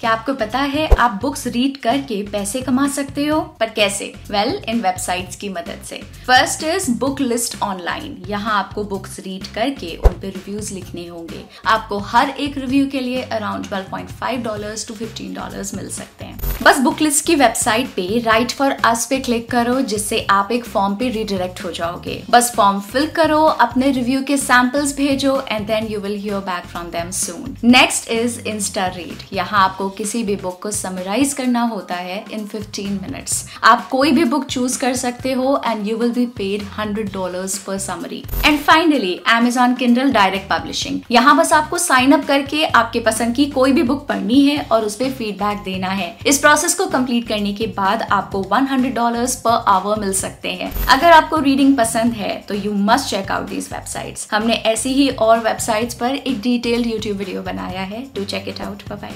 क्या आपको पता है आप बुक्स रीड करके पैसे कमा सकते हो पर कैसे वेल well, इन वेबसाइट्स की मदद से first is book list online यहाँ आपको बुक्स रीड करके उन पे रिव्यूज लिखने होंगे आपको हर एक रिव्यू के लिए around twelve point five dollar to fifteen dollar मिल सकते हैं बस बुक लिस्ट की वेबसाइट पे राइट फॉर अस पे क्लिक करो जिससे आप एक फॉर्म पे रिडायरेक्ट हो जाओगे बस फॉर्म फिल करो अपने रिव्यू के सैंपल्स भेजो and then you will hear back from them soon next is Insta read यहाँ आपको किसी भी बुक को समराइज करना होता है इन फिफ्टीन मिनट्स आप कोई भी बुक चूज कर सकते हो and you will be paid hundred dollar per summary and finally Amazon Kindle direct publishing यहाँ बस आपको साइन अप करके आपके पसंद की कोई भी बुक पढ़नी है और उस पर फीडबैक देना है इस प्रोसेस को कंप्लीट करने के बाद आपको $100 पर आवर मिल सकते हैं अगर आपको रीडिंग पसंद है तो you must check out these websites हमने ऐसी ही और वेबसाइट्स पर एक डिटेल्ड यूट्यूब वीडियो बनाया है to check it out bye